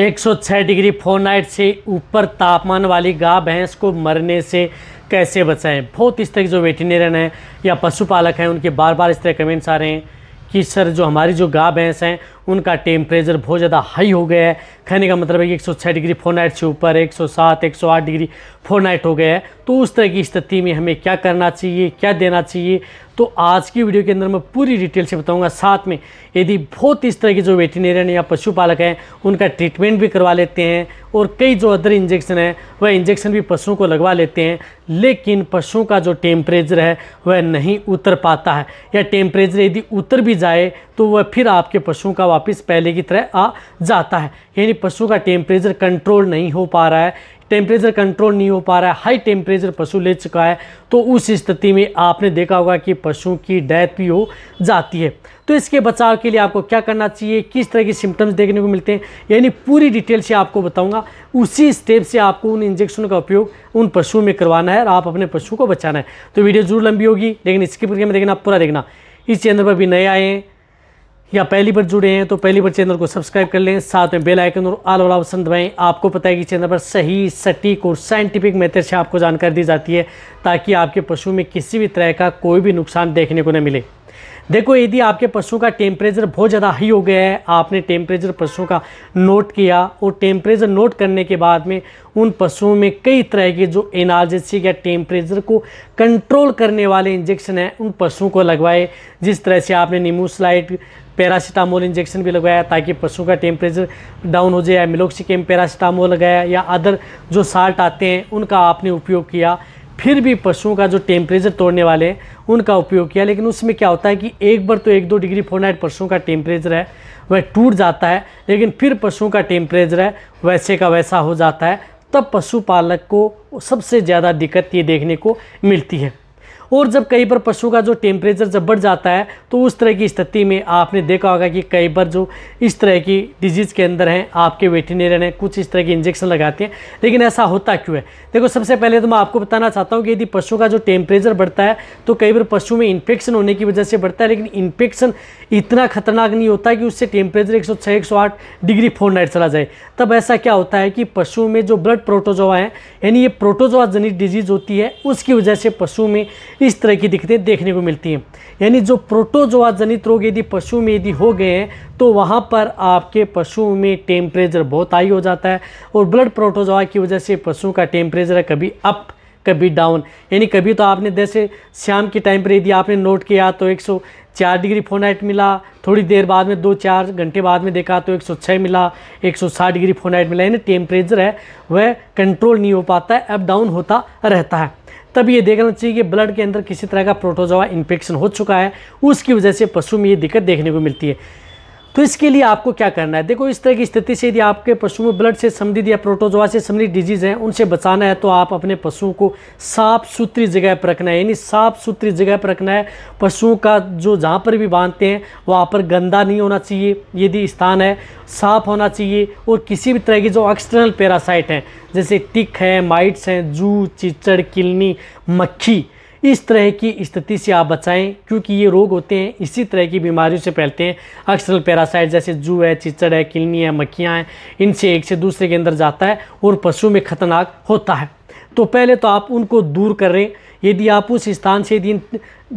106 degree फोरनाइट से ऊपर तापमान वाली गाय भैंस को मरने से कैसे बचाएं बहुत इस तरह के जो वेटिनेरियन हैं या पशुपालक हैं उनके बार बार इस तरह कमेंट्स आ रहे हैं कि सर जो हमारी जो गाय भैंस हैं उनका टेम्परेचर बहुत ज़्यादा हाई हो गया है कहने का मतलब है कि छः डिग्री फोनाइट से ऊपर 107 108 डिग्री फोनाइट हो गया है तो उस तरह की स्थिति में हमें क्या करना चाहिए क्या देना चाहिए तो आज की वीडियो के अंदर मैं पूरी डिटेल से बताऊंगा साथ में यदि बहुत इस तरह के जो वेटिनेरियन या पशुपालक हैं उनका ट्रीटमेंट भी करवा लेते हैं और कई जो अदर इंजेक्शन हैं वह इंजेक्शन भी पशुओं को लगवा लेते हैं लेकिन पशुओं का जो टेम्परेचर है वह नहीं उतर पाता है या टेम्परेचर यदि उतर भी जाए तो वह फिर आपके पशुओं का वापस पहले की तरह आ जाता है यानी पशु का टेम्परेचर कंट्रोल नहीं हो पा रहा है टेम्परेचर कंट्रोल नहीं हो पा रहा है हाई टेम्परेचर पशु ले चुका है तो उस स्थिति में आपने देखा होगा कि पशुओं की डेथ भी हो जाती है तो इसके बचाव के लिए आपको क्या करना चाहिए किस तरह के सिम्टम्स देखने को मिलते हैं यानी पूरी डिटेल से आपको बताऊंगा उसी स्टेप से आपको उन इंजेक्शन का उपयोग उन पशुओं में करवाना है और आप अपने पशु को बचाना है तो वीडियो जरूर लंबी होगी लेकिन इसकी प्रक्रिया में देखना पूरा देखना इस चैनल पर भी नए आए हैं या पहली बार जुड़े हैं तो पहली बार चैनल को सब्सक्राइब कर लें साथ में बेल आइकन और आल वाला ऑप्शन दबाएं आपको पता है कि चैनल पर सही सटीक और साइंटिफिक मेथड से आपको जानकारी दी जाती है ताकि आपके पशु में किसी भी तरह का कोई भी नुकसान देखने को न मिले देखो यदि आपके पशु का टेम्परेचर बहुत ज़्यादा हाई हो गया है आपने टेम्परेचर पशुओं का नोट किया और टेम्परेचर नोट करने के बाद में उन पशुओं में कई तरह के जो एनालजेसी या टेम्परेचर को कंट्रोल करने वाले इंजेक्शन हैं उन पशुओं को लगवाए जिस तरह से आपने निमूसलाइट पैरासीटामोल इंजेक्शन भी लगवाया ताकि पशु का टेम्परेचर डाउन हो जाए या मिलोक्सिकेम पैरासीटामोल लगाया या अदर जो साल्ट आते हैं उनका आपने उपयोग किया फिर भी पशुओं का जो टेम्परेचर तोड़ने वाले हैं उनका उपयोग किया लेकिन उसमें क्या होता है कि एक बार तो एक दो डिग्री फोरनाइट पशुओं का टेम्परेचर है वह टूट जाता है लेकिन फिर पशुओं का टेम्परेचर है वैसे का वैसा हो जाता है तब पशुपालक को सबसे ज़्यादा दिक्कत ये देखने को मिलती है और जब कई बार पशु का जो टेम्परेचर जब बढ़ जाता है तो उस तरह की स्थिति में आपने देखा होगा कि कई बार जो इस तरह की डिजीज़ के अंदर हैं आपके वेटिनेरियन हैं कुछ इस तरह के इंजेक्शन लगाते हैं लेकिन ऐसा होता क्यों है देखो सबसे पहले तो मैं आपको बताना चाहता हूँ कि यदि पशु का जो टेम्परेचर बढ़ता है तो कई बार पशु में इन्फेक्शन होने की वजह से बढ़ता है लेकिन इन्फेक्शन इतना खतरनाक नहीं होता कि उससे टेम्परेचर एक सौ डिग्री फोर चला जाए तब ऐसा क्या होता है कि पशु में जो ब्लड प्रोटोजोआ है यानी ये प्रोटोजोआ जनित डिजीज़ होती है उसकी वजह से पशु में इस तरह की दिक्कतें देखने को मिलती हैं यानी जो प्रोटोजोआ जनित रोग यदि पशु में यदि हो गए हैं तो वहाँ पर आपके पशु में टेम्परेचर बहुत हाई हो जाता है और ब्लड प्रोटोजोआ की वजह से पशु का टेम्परेचर कभी अप कभी डाउन यानी कभी तो आपने जैसे शाम के टाइम पर यदि आपने नोट किया तो 104 डिग्री फोनाइट मिला थोड़ी देर बाद में दो चार घंटे बाद में देखा तो 106 मिला 160 डिग्री फोनाइट मिला यानी टेम्परेचर है वह कंट्रोल नहीं हो पाता है अप डाउन होता रहता है तब ये देखना चाहिए कि ब्लड के अंदर किसी तरह का प्रोटोजोआ इन्फेक्शन हो चुका है उसकी वजह से पशु में ये दिक्कत देखने को मिलती है तो इसके लिए आपको क्या करना है देखो इस तरह की स्थिति से यदि आपके पशु में ब्लड से संबंधित या प्रोटोजोआ से संबंधित डिजीज़ है उनसे बचाना है तो आप अपने पशुओं को साफ सुथरी जगह पर रखना है यानी साफ सुथरी जगह पर रखना है पशुओं का जो जहाँ पर भी बांधते हैं वहाँ पर गंदा नहीं होना चाहिए यदि स्थान है साफ होना चाहिए और किसी भी तरह की जो एक्सटर्नल पैरासाइट हैं जैसे टिक हैं माइट्स हैं जू चिचड़ किलनी मक्खी इस तरह की स्थिति से आप बचाएं क्योंकि ये रोग होते हैं इसी तरह की बीमारियों से फैलते हैं अक्सर पैरासाइट जैसे जू है चिचड़ है किलनी है मक्खियाँ हैं इनसे एक से दूसरे के अंदर जाता है और पशु में खतरनाक होता है तो पहले तो आप उनको दूर करें यदि आप उस स्थान से यदि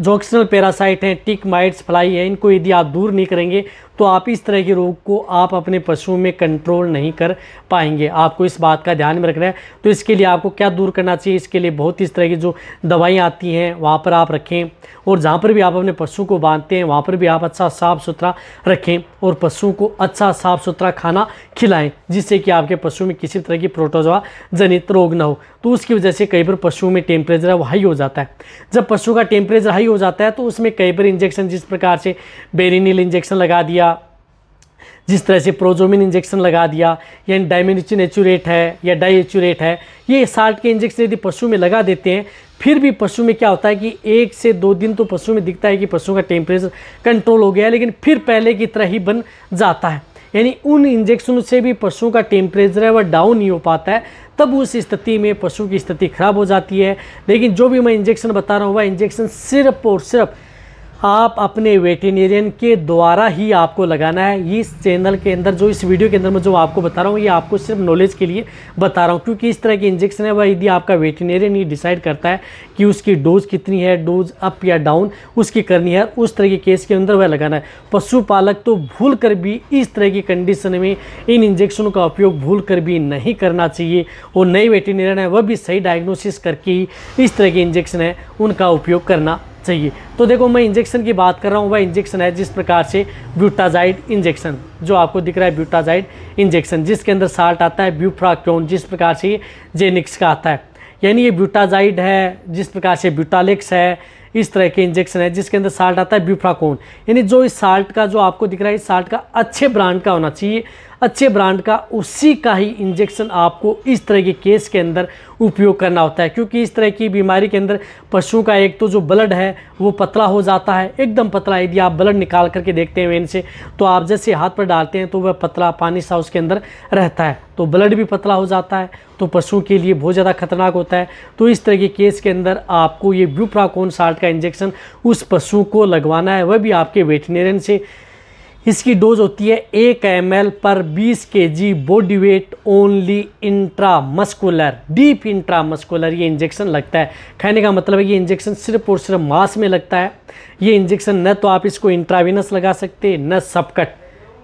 जोक्सनल पैरासाइट हैं टिक माइट्स फ्लाई है इनको यदि आप दूर नहीं करेंगे तो आप इस तरह के रोग को आप अपने पशुओं में कंट्रोल नहीं कर पाएंगे आपको इस बात का ध्यान में रखना है तो इसके लिए आपको क्या दूर करना चाहिए इसके लिए बहुत इस तरह की जो दवाइयाँ आती हैं वहाँ पर आप रखें और जहाँ पर भी आप अपने पशु को बांधते हैं वहाँ पर भी आप अच्छा साफ़ सुथरा रखें और पशुओं को अच्छा साफ़ सुथरा खाना खिलाएँ जिससे कि आपके पशु में किसी तरह की प्रोटोजवा जनित रोग ना हो तो उसकी वजह से कई बार पशुओं में टेम्परेचर हाई हो जाता है जब पशु का टेम्परेचर हाई हो जाता है तो उसमें कई बार इंजेक्शन जिस प्रकार से बेरिनिल इंजेक्शन लगा दिया जिस तरह से प्रोजोमिन इंजेक्शन लगा दिया या डायमिनिचिन एचूरेट है या डाई एचूरेट है ये साल्ट के इंजेक्शन यदि पशु में लगा देते हैं फिर भी पशु में क्या होता है कि एक से दो दिन तो पशु में दिखता है कि पशु का टेम्परेचर कंट्रोल हो गया है लेकिन फिर पहले की तरह ही बन जाता है यानी उन इंजेक्शनों से भी पशुओं का टेम्परेचर है वह डाउन नहीं हो पाता है तब उस स्थिति में पशु की स्थिति खराब हो जाती है लेकिन जो भी मैं इंजेक्शन बता रहा हूँ वह इंजेक्शन सिर्फ और सिर्फ आप अपने वेटेनेरियन के द्वारा ही आपको लगाना है इस चैनल के अंदर जो इस वीडियो के अंदर मैं जो आपको बता रहा हूँ ये आपको सिर्फ नॉलेज के लिए बता रहा हूँ क्योंकि इस तरह के इंजेक्शन है वह यदि आपका वेटेनेरियन ही डिसाइड करता है कि उसकी डोज कितनी है डोज अप या डाउन उसकी करनी है उस तरह के केस के अंदर वह लगाना है पशुपालक तो भूल कर भी इस तरह की कंडीशन में इन इंजेक्शनों का उपयोग भूल कर भी नहीं करना चाहिए और नए वेटेनेरियन है वह भी सही डायग्नोसिस करके ही इस तरह के इंजेक्शन है उनका उपयोग करना चाहिए तो देखो मैं इंजेक्शन की बात कर रहा हूँ वह इंजेक्शन है जिस प्रकार से ब्यूटाजाइड इंजेक्शन जो आपको दिख रहा है ब्यूटाजाइड इंजेक्शन जिसके अंदर साल्ट आता है ब्यूफ्राक्योन जिस प्रकार से जेनिक्स का आता है यानी ये ब्यूटाजाइड है जिस प्रकार से ब्यूटालिक्स है इस तरह के इंजेक्शन है जिसके अंदर साल्ट आता है ब्यूफ्राकोन यानी जो इस साल्ट का जो आपको दिख रहा है इस साल्ट का अच्छे ब्रांड का होना चाहिए अच्छे ब्रांड का उसी का ही इंजेक्शन आपको इस तरह के केस के अंदर उपयोग करना होता है क्योंकि इस तरह की बीमारी के अंदर पशुओं का एक तो जो ब्लड है वो पतला हो जाता है एकदम पतला यदि आप ब्लड निकाल करके देखते हैं वेन से तो आप जैसे हाथ पर डालते हैं तो वह पतला पानी सा उसके अंदर रहता है तो ब्लड भी पतला हो जाता है तो पशुओं के लिए बहुत ज़्यादा खतरनाक होता है तो इस तरह के केस के अंदर आपको ये ब्यूप्राकोन साल्ट का इंजेक्शन उस पशु को लगवाना है वह भी आपके वेटनेरियन से इसकी डोज होती है एक एम पर 20 K G body weight only intramuscular deep intramuscular ये इंजेक्शन लगता है कहने का मतलब है ये इंजेक्शन सिर्फ और सिर्फ मांस में लगता है ये इंजेक्शन न तो आप इसको इंट्राविनस लगा सकते न सबकट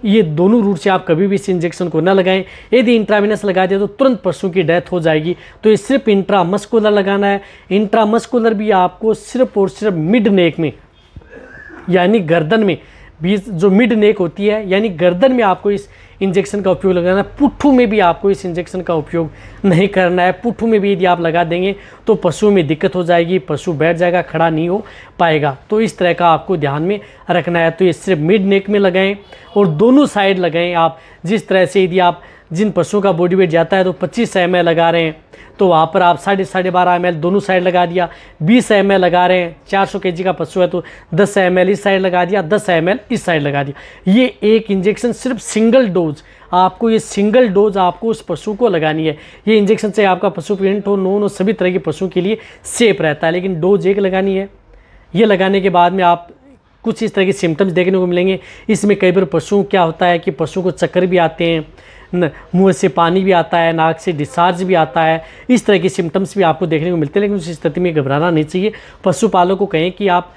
ये दोनों रूट से आप कभी भी इस इंजेक्शन को न लगाएं यदि इंट्राविनस लगा दें तो तुरंत पशु की डेथ हो जाएगी तो ये सिर्फ इंट्रामस्कुलर लगाना है इंट्रामस्कुलर भी आपको सिर्फ और सिर्फ मिड नेक में यानी गर्दन में बीज जो मिड नेक होती है यानी गर्दन में आपको इस इंजेक्शन का उपयोग लगाना है पुट्ठू में भी आपको इस इंजेक्शन का उपयोग नहीं करना है पुट्ठू में भी यदि आप लगा देंगे तो पशु में दिक्कत हो जाएगी पशु बैठ जाएगा खड़ा नहीं हो पाएगा तो इस तरह का आपको ध्यान में रखना है तो ये सिर्फ मिड नेक में लगाएं और दोनों साइड लगाएं आप जिस तरह से यदि आप जिन पशुओं का बॉडी वेट जाता है तो पच्चीस एम लगा रहे हैं तो वहाँ पर आप साढ़े साढ़े बारह एम दोनों साइड लगा दिया बीस एम लगा रहे हैं चार सौ का पशु है तो दस एम इस साइड लगा दिया दस एम इस साइड लगा दिया ये एक इंजेक्शन सिर्फ सिंगल डोज आपको ये सिंगल डोज आपको उस पशु को लगानी है ये इंजेक्शन से आपका पशु पेंट हो नोन हो सभी तरह के पशुओं के लिए सेफ रहता है लेकिन डोज एक लगानी है ये लगाने के बाद में आप कुछ इस तरह के सिम्टम्स देखने को मिलेंगे इसमें कई बार पशुओं क्या होता है कि पशुओं को चक्कर भी आते हैं मुंह से पानी भी आता है नाक से डिस्चार्ज भी आता है इस तरह के सिम्टम्स भी आपको देखने को मिलते हैं लेकिन उस स्थिति में घबराना नहीं चाहिए पशुपालक को कहें कि आप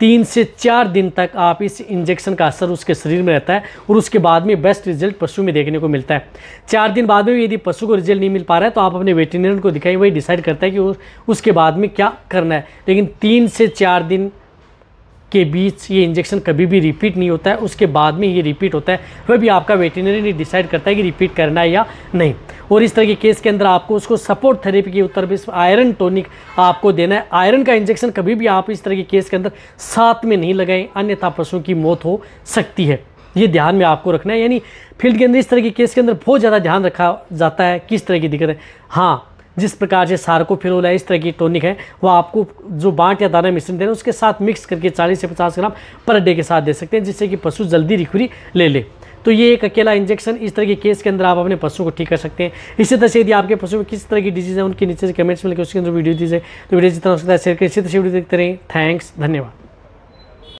तीन से चार दिन तक आप इस इंजेक्शन का असर उसके शरीर में रहता है और उसके बाद में बेस्ट रिजल्ट पशु में देखने को मिलता है चार दिन बाद में यदि पशु को रिजल्ट नहीं मिल पा रहा है तो आप अपने वेटरनरी को दिखाइए वही डिसाइड करता है कि उसके बाद में क्या करना है लेकिन तीन से चार दिन के बीच ये इंजेक्शन कभी भी रिपीट नहीं होता है उसके बाद में ये रिपीट होता है वह भी आपका वेटनरी डिसाइड करता है कि रिपीट करना है या नहीं और इस तरह के केस के अंदर आपको उसको सपोर्ट थेरेपी के उत्तर भी आयरन टोनिक आपको देना है आयरन का इंजेक्शन कभी भी आप इस तरह के केस के अंदर साथ में नहीं लगाएं अन्यथा पशुओं की मौत हो सकती है ये ध्यान में आपको रखना है यानी फील्ड के अंदर इस तरह के केस के अंदर बहुत ज़्यादा ध्यान रखा जाता है किस तरह की दिक्कत है हाँ जिस प्रकार से सार्कोफिनोल है इस तरह की टॉनिक है वो आपको जो बांट या दाना मिश्रण देना उसके साथ मिक्स करके चालीस से पचास ग्राम पर डे के साथ दे सकते हैं जिससे कि पशु जल्दी रिकवरी ले ले तो ये एक अकेला इंजेक्शन इस तरह के केस के अंदर आप अपने पशु को ठीक कर सकते हैं इसी तरह से यदि आपके पशु में किस तरह की डिजीज़ है उनके नीचे से कमेंट्स में लेकर उसके अंदर वीडियो दीजिए तो वीडियो जितना हो सकता है शेयर करें इसी तरह से वीडियो देखते रहें थैंक्स धन्यवाद